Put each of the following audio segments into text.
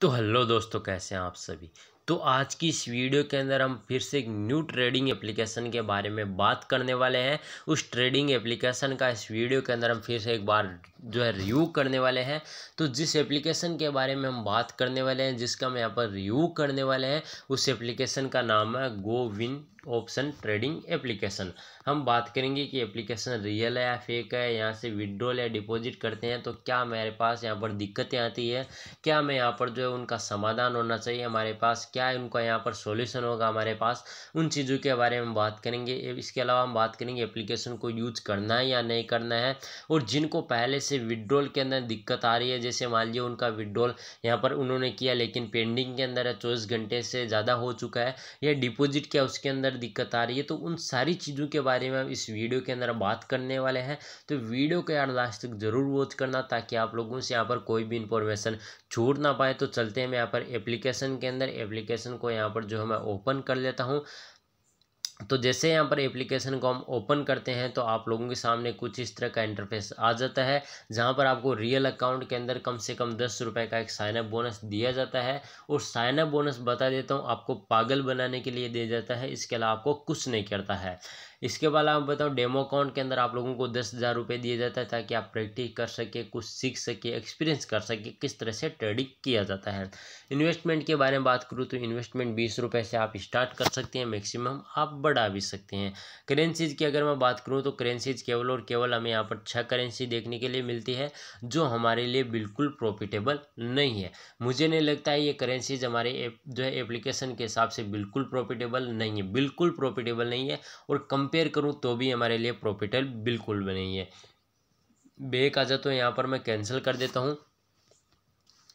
तो हेलो दोस्तों कैसे हैं आप सभी तो आज की इस वीडियो के अंदर हम फिर से एक न्यू ट्रेडिंग एप्लीकेशन के बारे में बात करने वाले हैं उस ट्रेडिंग एप्लीकेशन का इस वीडियो के अंदर हम फिर से एक बार जो है रिव्यू करने वाले हैं तो जिस एप्लीकेशन के बारे में हम बात करने वाले हैं जिसका हम यहाँ पर रिव्यू करने वाले हैं उस एप्लीकेशन का नाम है गो ऑप्शन ट्रेडिंग एप्लीकेशन हम बात करेंगे कि एप्लीकेशन रियल है या फेक है यहाँ से विड्रॉल या डिपॉजिट करते हैं तो क्या मेरे पास यहाँ पर दिक्कतें आती है क्या मैं यहाँ पर जो है उनका समाधान होना चाहिए हमारे पास क्या उनका यहाँ पर सोल्यूशन होगा हमारे पास उन चीज़ों के बारे में बात करेंगे इसके अलावा हम बात करेंगे एप्लीकेशन को यूज़ करना है या नहीं करना है और जिनको पहले से विड्रॉल के अंदर दिक्कत आ रही है जैसे मान लीजिए उनका विड्रॉल यहाँ पर उन्होंने किया लेकिन पेंडिंग के अंदर चौबीस घंटे से ज़्यादा हो चुका है या डिपोजिट किया उसके अंदर अंदर दिक्कत आ रही है तो उन सारी चीज़ों के बारे में इस वीडियो के अंदर बात करने वाले हैं तो वीडियो को यार लास्ट तक ज़रूर वॉच करना ताकि आप लोगों से यहाँ पर कोई भी इंफॉर्मेशन छूट ना पाए तो चलते हैं मैं यहाँ पर एप्लीकेशन के अंदर एप्लीकेशन को यहाँ पर जो है मैं ओपन कर लेता हूँ तो जैसे यहाँ पर एप्लीकेशन को हम ओपन करते हैं तो आप लोगों के सामने कुछ इस तरह का इंटरफेस आ जाता है जहाँ पर आपको रियल अकाउंट के अंदर कम से कम दस रुपये का एक साइनअप बोनस दिया जाता है और साइनअप बोनस बता देता हूँ आपको पागल बनाने के लिए दिया जाता है इसके अलावा आपको कुछ नहीं करता है इसके अलावा मैं बताऊँ डेमो अकाउंट के अंदर आप लोगों को दस हज़ार रुपये दिया जाता है ताकि आप प्रैक्टिस कर सके कुछ सीख सके एक्सपीरियंस कर सके किस तरह से ट्रेडिंग किया जाता है इन्वेस्टमेंट के बारे में बात करूँ तो इन्वेस्टमेंट बीस रुपये से आप स्टार्ट कर सकते हैं मैक्सिमम आप बढ़ा भी सकते हैं करेंसीज़ की अगर मैं बात करूँ तो करेंसीज़ केवल और केवल हमें यहाँ पर छः करेंसी देखने के लिए मिलती है जो हमारे लिए बिल्कुल प्रॉफिटेबल नहीं है मुझे नहीं लगता है ये करेंसीज हमारे जो है एप्लीकेशन के हिसाब से बिल्कुल प्रॉफिटेबल नहीं है बिल्कुल प्रॉफिटेबल नहीं है और कम कंपेयर करूँ तो भी हमारे लिए प्रॉफिटेबल बिल्कुल भी नहीं है बेक आ जा तो यहाँ पर मैं कैंसिल कर देता हूँ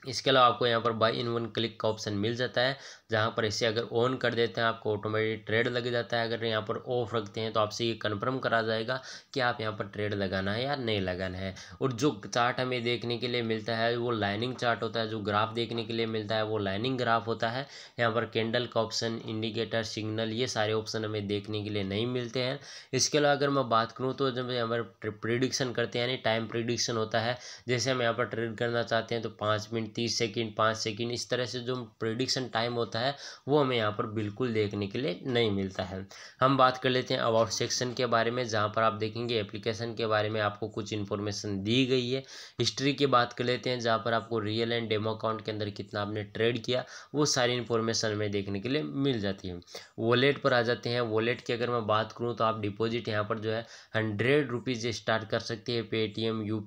इसके अलावा आपको यहाँ पर बाई इन वन क्लिक का ऑप्शन मिल जाता है जहाँ पर इसे अगर ऑन कर देते हैं आपको ऑटोमेटिक ट्रेड लग जाता है अगर यहाँ पर ऑफ रखते हैं तो आपसे ये कन्फर्म करा जाएगा कि आप यहाँ पर ट्रेड लगाना है या नहीं लगाना है और जो चार्ट हमें देखने के लिए मिलता है वो लाइनिंग चार्ट होता है जो ग्राफ देखने के लिए मिलता है वो लाइनिंग ग्राफ होता है यहाँ पर कैंडल का ऑप्शन इंडिकेटर सिग्नल ये सारे ऑप्शन हमें देखने के लिए नहीं मिलते हैं इसके अलावा अगर मैं बात करूँ तो जब यहाँ पर प्रिडिक्शन करते हैं यानी टाइम प्रिडिक्शन होता है जैसे हम यहाँ पर ट्रेड करना चाहते हैं तो पाँच मिनट तीस सेकेंड पाँच सेकेंड इस तरह से जो प्रिडिक्शन टाइम होता है वो हमें यहाँ पर बिल्कुल देखने के लिए नहीं मिलता है हम बात कर लेते हैं अबाउट सेक्शन के बारे में जहाँ पर आप देखेंगे एप्लीकेशन के बारे में आपको कुछ इन्फॉर्मेशन दी गई है हिस्ट्री की बात कर लेते हैं जहाँ पर आपको रियल एंड डेमो अकाउंट के अंदर कितना आपने ट्रेड किया वो सारी इन्फॉर्मेशन हमें देखने के लिए मिल जाती है वॉलेट पर आ जाते हैं वॉलेट की अगर मैं बात करूँ तो आप डिपोज़िट यहाँ पर जो है हंड्रेड रुपीज़ स्टार्ट कर सकते हैं पेटीएम यू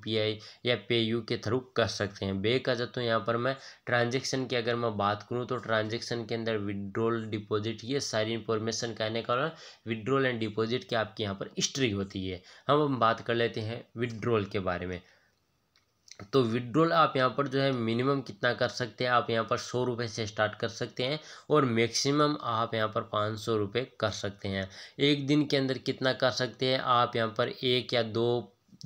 या पे यू के थ्रू कर सकते हैं बैंक आ जाते यहाँ यहाँ पर मैं ट्रांजेक्शन की अगर मैं बात करूँ तो ट्रांजेक्शन के अंदर विड्रोल डिपॉजिट ये सारी इन्फॉर्मेशन कहने का विड्रोल एंड डिपॉजिट की आपके यहाँ पर हिस्ट्री होती है हम हम बात कर लेते हैं विड्रोल के बारे में तो विड्रोल आप यहाँ पर जो है मिनिमम कितना कर सकते हैं आप यहाँ पर सौ रुपये से स्टार्ट कर सकते हैं और मैक्सिमम आप यहाँ पर पाँच सौ रुपये कर सकते हैं एक दिन के अंदर कितना कर सकते हैं आप यहाँ पर एक या दो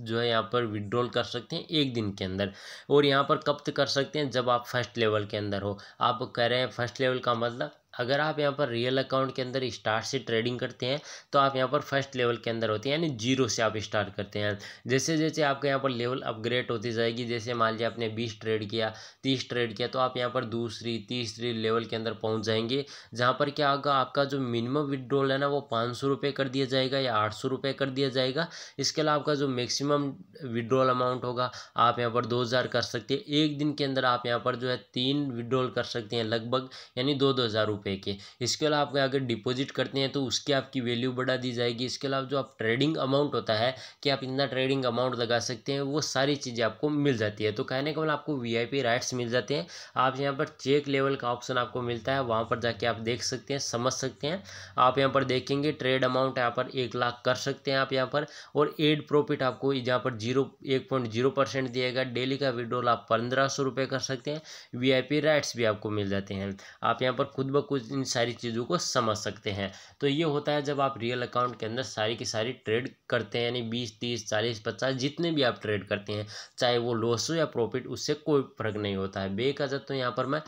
जो है यहाँ पर विड्रॉल कर सकते हैं एक दिन के अंदर और यहाँ पर कब तक कर सकते हैं जब आप फर्स्ट लेवल के अंदर हो आप कह रहे हैं फर्स्ट लेवल का मतलब अगर आप यहाँ पर रियल अकाउंट के अंदर स्टार्ट से ट्रेडिंग करते हैं तो आप यहाँ पर फर्स्ट लेवल के अंदर होते हैं यानी जीरो से आप स्टार्ट करते हैं जैसे जैसे आपके यहाँ पर लेवल अपग्रेड होती जाएगी जैसे मान लीजिए आपने बीस ट्रेड किया तीस ट्रेड किया तो आप यहाँ पर दूसरी तीसरी लेवल के अंदर पहुँच जाएंगे जहाँ पर क्या होगा आपका जो मिनिमम विदड्रॉल है ना वो पाँच सौ रुपये कर दिया जाएगा या आठ सौ रुपये कर दिया जाएगा इसके अलावा आपका जो मैक्सिमम विड्रॉल अमाउंट होगा आप यहाँ पर दो हज़ार कर सकते हैं एक दिन के अंदर आप यहाँ पर जो है तीन विड्रॉल कर सकते हैं लगभग यानी दो दो हज़ार रुपये के इसके अलावा आप अगर डिपॉजिट करते हैं तो उसकी आपकी वैल्यू बढ़ा दी जाएगी इसके अलावा जो आप ट्रेडिंग अमाउंट होता है कि आप इतना ट्रेडिंग अमाउंट लगा सकते हैं वो सारी चीज़ें आपको मिल जाती है तो कहने का मतलब आपको वी राइट्स मिल जाते हैं आप यहाँ पर चेक लेवल का ऑप्शन आपको मिलता है वहाँ पर जाके आप देख सकते हैं समझ सकते हैं आप यहाँ पर देखेंगे ट्रेड अमाउंट यहाँ पर एक लाख कर सकते हैं आप यहाँ पर और एड प्रॉफिट आपको यहाँ पर जीरो एक पॉइंट जीरो परसेंट दिएगा डेली का विड्रॉल आप पंद्रह सौ रुपये कर सकते हैं वी राइट्स भी आपको मिल जाते हैं आप यहाँ पर खुद ब कुछ इन सारी चीज़ों को समझ सकते हैं तो ये होता है जब आप रियल अकाउंट के अंदर सारी की सारी ट्रेड करते हैं यानी बीस तीस चालीस पचास जितने भी आप ट्रेड करते हैं चाहे वो लॉस हो या प्रॉफिट उससे कोई फर्क नहीं होता है बेकजत तो यहाँ पर मैं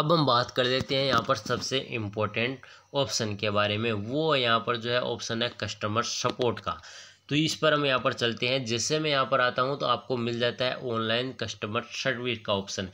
अब हम बात कर लेते हैं यहाँ पर सबसे इम्पोर्टेंट ऑप्शन के बारे में वो यहाँ पर जो है ऑप्शन है कस्टमर सपोर्ट का तो इस पर हम यहाँ पर चलते हैं जैसे मैं यहाँ पर आता हूँ तो आपको मिल जाता है ऑनलाइन कस्टमर सर्विस का ऑप्शन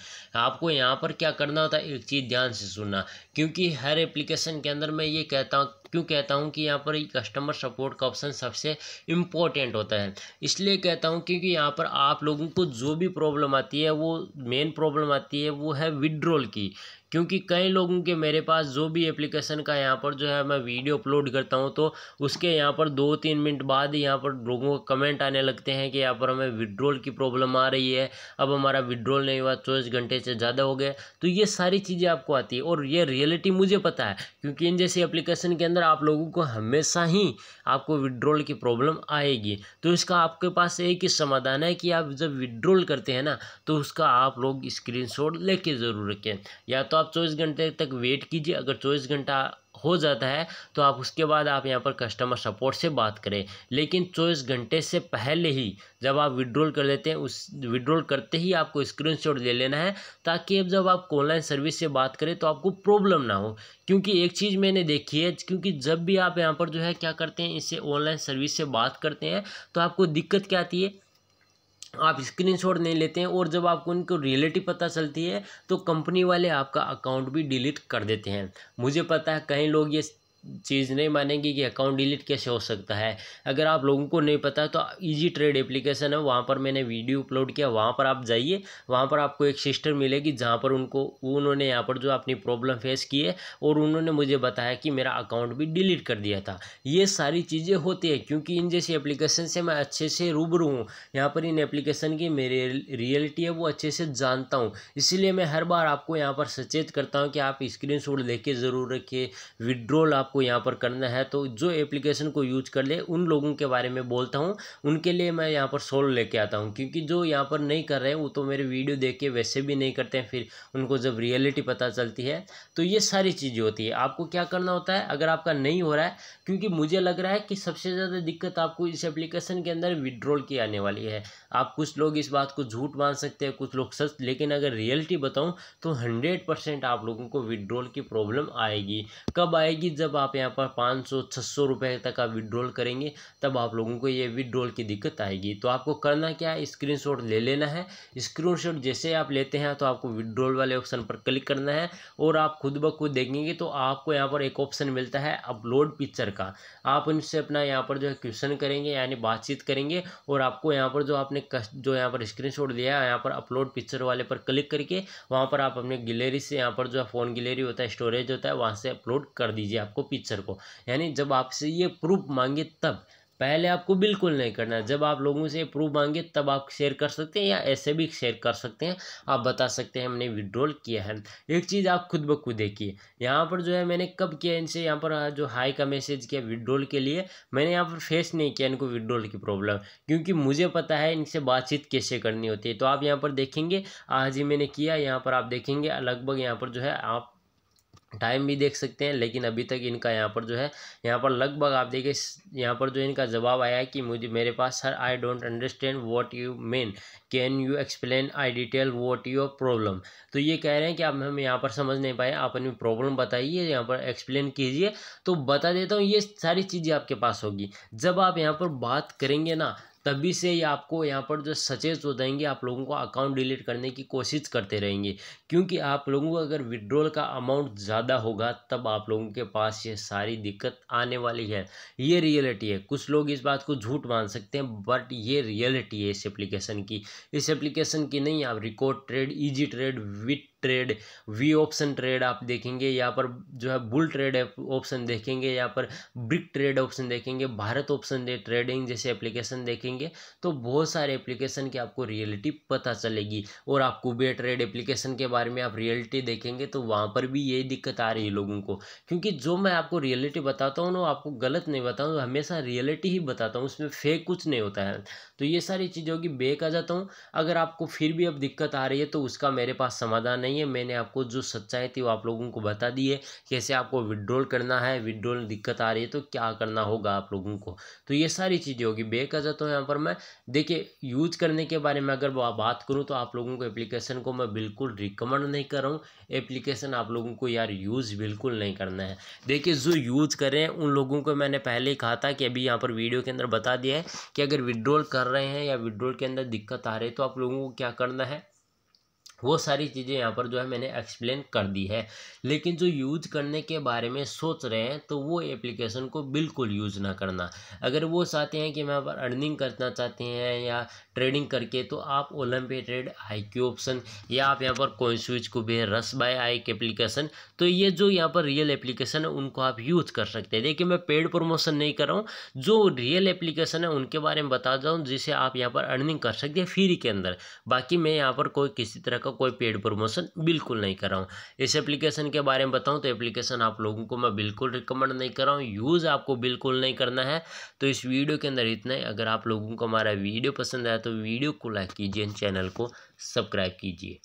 आपको यहाँ पर क्या करना होता है एक चीज़ ध्यान से सुनना क्योंकि हर एप्लीकेशन के अंदर मैं ये कहता हूँ क्यों कहता हूँ कि यहाँ पर कस्टमर सपोर्ट का ऑप्शन सबसे इम्पोर्टेंट होता है इसलिए कहता हूँ क्योंकि यहाँ पर आप लोगों को जो भी प्रॉब्लम आती है वो मेन प्रॉब्लम आती है वो है विड्रॉल की क्योंकि कई लोगों के मेरे पास जो भी एप्लीकेशन का यहाँ पर जो है मैं वीडियो अपलोड करता हूँ तो उसके यहाँ पर दो तीन मिनट बाद यहाँ पर लोगों को कमेंट आने लगते हैं कि यहाँ पर हमें विड्रोल की प्रॉब्लम आ रही है अब हमारा विड्रोल नहीं हुआ चौबीस घंटे से ज़्यादा हो गया तो ये सारी चीज़ें आपको आती है और ये रियलिटी मुझे पता है क्योंकि इन जैसी एप्लीकेशन के अंदर आप लोगों को हमेशा ही आपको विड्रॉल की प्रॉब्लम आएगी तो इसका आपके पास एक ही समाधान है कि आप जब विड्रॉल करते हैं ना तो उसका आप लोग स्क्रीन लेके ज़रूर रखें या तो आप चौबीस घंटे तक वेट कीजिए अगर चौबीस घंटा हो जाता है तो आप उसके बाद आप यहाँ पर कस्टमर सपोर्ट से बात करें लेकिन चौबीस घंटे से पहले ही जब आप विड्रॉल कर लेते हैं उस विड्रॉल करते ही आपको स्क्रीनशॉट ले लेना है ताकि अब जब आप ऑनलाइन सर्विस से बात करें तो आपको प्रॉब्लम ना हो क्योंकि एक चीज़ मैंने देखी है क्योंकि जब भी आप यहाँ पर जो है क्या करते हैं इससे ऑनलाइन सर्विस से बात करते हैं तो आपको दिक्कत क्या आती है आप स्क्रीनशॉट नहीं लेते हैं और जब आपको उनको रियलिटी पता चलती है तो कंपनी वाले आपका अकाउंट भी डिलीट कर देते हैं मुझे पता है कई लोग ये चीज़ नहीं मानेंगी कि अकाउंट डिलीट कैसे हो सकता है अगर आप लोगों को नहीं पता तो इजी ट्रेड एप्लीकेशन है वहाँ पर मैंने वीडियो अपलोड किया वहाँ पर आप जाइए वहाँ पर आपको एक सिस्टर मिलेगी जहाँ पर उनको उन्होंने यहाँ पर जो अपनी प्रॉब्लम फेस की है और उन्होंने मुझे बताया कि मेरा अकाउंट भी डिलीट कर दिया था ये सारी चीज़ें होती है क्योंकि इन जैसी एप्लीकेशन से मैं अच्छे से रूबरू हूँ यहाँ पर इन एप्लीकेशन की मेरी रियलिटी है वो अच्छे से जानता हूँ इसीलिए मैं हर बार आपको यहाँ पर सचेत करता हूँ कि आप स्क्रीन शॉट ज़रूर रखिए विड्रॉल आप आपको यहाँ पर करना है तो जो एप्लीकेशन को यूज कर ले उन लोगों के बारे में बोलता हूँ उनके लिए मैं यहाँ पर सोल्व लेके आता हूँ क्योंकि जो यहाँ पर नहीं कर रहे हैं वो तो मेरे वीडियो देख के वैसे भी नहीं करते हैं फिर उनको जब रियलिटी पता चलती है तो ये सारी चीज़ें होती है आपको क्या करना होता है अगर आपका नहीं हो रहा है क्योंकि मुझे लग रहा है कि सबसे ज़्यादा दिक्कत आपको इस एप्लीकेशन के अंदर विड्रॉल की आने वाली है आप कुछ लोग इस बात को झूठ मान सकते हैं कुछ लोग सच लेकिन अगर रियलिटी बताऊँ तो हंड्रेड आप लोगों को विड्रॉल की प्रॉब्लम आएगी कब आएगी जब आप यहाँ पर पाँच सौ छः सौ रुपये तक आप विड्रॉल करेंगे तब आप लोगों को ये विड्रॉल की दिक्कत आएगी तो आपको करना क्या है स्क्रीन ले लेना है स्क्रीन जैसे आप लेते हैं तो आपको विड्रॉल वाले ऑप्शन पर क्लिक करना है और आप खुद ब खुद देखेंगे तो आपको यहाँ पर एक ऑप्शन मिलता है अपलोड पिक्चर का आप उनसे अपना यहाँ पर जो है क्वेश्चन करेंगे यानी बातचीत करेंगे और आपको यहाँ पर जो आपने जो यहाँ पर शॉट दिया है यहाँ पर अपलोड पिक्चर वाले पर क्लिक करके वहाँ पर आप अपने गिलेरी से यहाँ पर जो फ़ोन गिलेरी होता है स्टोरेज होता है वहाँ से अपलोड कर दीजिए आपको पिक्चर को यानी जब आपसे ये प्रूफ मांगे तब पहले आपको बिल्कुल नहीं करना है जब आप लोगों से प्रूफ मांगे तब आप शेयर कर सकते हैं या ऐसे भी शेयर कर सकते हैं आप बता सकते हैं हमने विड्रॉल किया है एक चीज़ आप खुद ब खुद देखिए यहाँ पर जो है मैंने कब किया इनसे यहाँ पर जो हाई का मैसेज किया विड्रॉल के लिए मैंने यहाँ पर फेस नहीं किया इनको विड्रॉल की प्रॉब्लम क्योंकि मुझे पता है इनसे बातचीत कैसे करनी होती है तो आप यहाँ पर देखेंगे आज ही मैंने किया यहाँ पर आप देखेंगे लगभग यहाँ पर जो है आप टाइम भी देख सकते हैं लेकिन अभी तक इनका यहाँ पर जो है यहाँ पर लगभग आप देखिए यहाँ पर जो इनका जवाब आया है कि मुझे मेरे पास sir I don't understand what you mean can you explain I detail what your problem तो ये कह रहे हैं कि आप हम यहाँ पर समझ नहीं पाए आप अपनी प्रॉब्लम बताइए यहाँ पर एक्सप्लेन कीजिए तो बता देता हूँ ये सारी चीज़ें आपके पास होगी जब आप यहाँ पर बात करेंगे ना तभी से ये आपको यहाँ पर जो सचेत हो जाएंगे आप लोगों को अकाउंट डिलीट करने की कोशिश करते रहेंगे क्योंकि आप लोगों को अगर विड्रॉल का अमाउंट ज़्यादा होगा तब आप लोगों के पास ये सारी दिक्कत आने वाली है ये रियलिटी है कुछ लोग इस बात को झूठ मान सकते हैं बट ये रियलिटी है इस एप्लीकेशन की इस एप्लीकेशन की नहीं आप record trade easy trade with trade V option trade आप देखेंगे यहाँ पर जो है बुल ट्रेड ऑप्शन देखेंगे यहाँ पर ब्रिक ट्रेड ऑप्शन देखेंगे भारत ऑप्शन दे ट्रेडिंग जैसे एप्लीकेशन देखेंगे तो बहुत सारे एप्लीकेशन की आपको रियलिटी पता चलेगी और आप कुबे ट्रेड एप्लीकेशन के बारे में आप रियलिटी देखेंगे तो वहाँ पर भी यही दिक्कत आ रही है लोगों को क्योंकि जो मैं आपको रियलिटी बताता हूँ ना आपको गलत नहीं बताऊँ हमेशा रियलिटी ही बताता हूँ उसमें फेक कुछ नहीं होता है तो ये सारी चीज़ों की बेक आ जाता हूँ अगर आपको फिर भी अब दिक्कत आ रही है तो उसका मेरे पास समाधान नहीं नहीं है मैंने आपको जो सच्चाई थी वो आप लोगों को बता दी है कैसे आपको विड्रॉल करना है विड्रॉल दिक्कत आ रही है तो क्या करना होगा आप लोगों को तो ये सारी चीज़ें होगी बेक अजर तो यहाँ पर मैं देखिए यूज करने के बारे में अगर बात करूँ तो आप लोगों को एप्लीकेशन को मैं बिल्कुल रिकमेंड नहीं कर रहा हूँ एप्लीकेशन आप लोगों को यार यूज़ बिल्कुल नहीं करना है देखिए जो यूज़ कर रहे हैं उन लोगों को मैंने पहले ही कहा था कि अभी यहाँ पर वीडियो के अंदर बता दिया है कि अगर विड्रॉल कर रहे हैं या विड्रॉल के अंदर दिक्कत आ रही है तो आप लोगों को क्या करना है वो सारी चीज़ें यहाँ पर जो है मैंने एक्सप्लेन कर दी है लेकिन जो यूज करने के बारे में सोच रहे हैं तो वो एप्लीकेशन को बिल्कुल यूज़ ना करना अगर वो चाहते हैं कि यहाँ पर अर्निंग करना चाहते हैं या ट्रेडिंग करके तो आप Olymp trade I Q option या आप यहाँ पर कोइन स्विच को भी रस बाय आई के एप्लीकेशन तो ये जो यहाँ पर रियल एप्लीकेशन है उनको आप यूज कर सकते हैं देखिए मैं पेड प्रमोशन नहीं कर रहा हूँ जो रियल एप्लीकेशन है उनके बारे में बता जाऊँ जिसे आप यहाँ पर अर्निंग कर सकते हैं फ्री के अंदर बाकी मैं यहाँ पर कोई किसी तरह का कोई पेड प्रमोशन बिल्कुल नहीं कर रहा हूँ इस एप्लीकेशन के बारे में बताऊँ तो एप्लीकेशन आप लोगों को मैं बिल्कुल रिकमेंड नहीं कर रहा हूँ यूज़ आपको बिल्कुल नहीं करना है तो इस वीडियो के अंदर इतना ही अगर आप लोगों को हमारा वीडियो पसंद आया तो वीडियो को लाइक कीजिए चैनल को सब्सक्राइब कीजिए